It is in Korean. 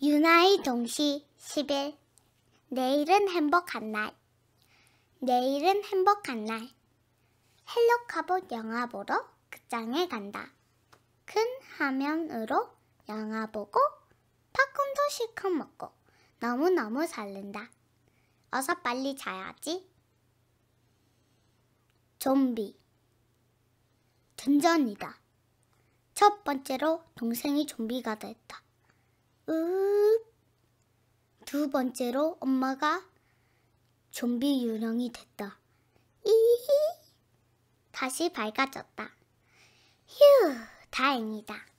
유나의 동시 10일 내일은 행복한 날 내일은 행복한 날 헬로 카봇 영화 보러 극장에 간다. 큰 화면으로 영화 보고 팝콘도 실컷 먹고 너무너무 설렌다. 어서 빨리 자야지. 좀비 전전이다. 첫 번째로 동생이 좀비가 됐다. 두 번째로 엄마가 좀비 유령이 됐다. 이히 다시 밝아졌다. 휴, 다행이다.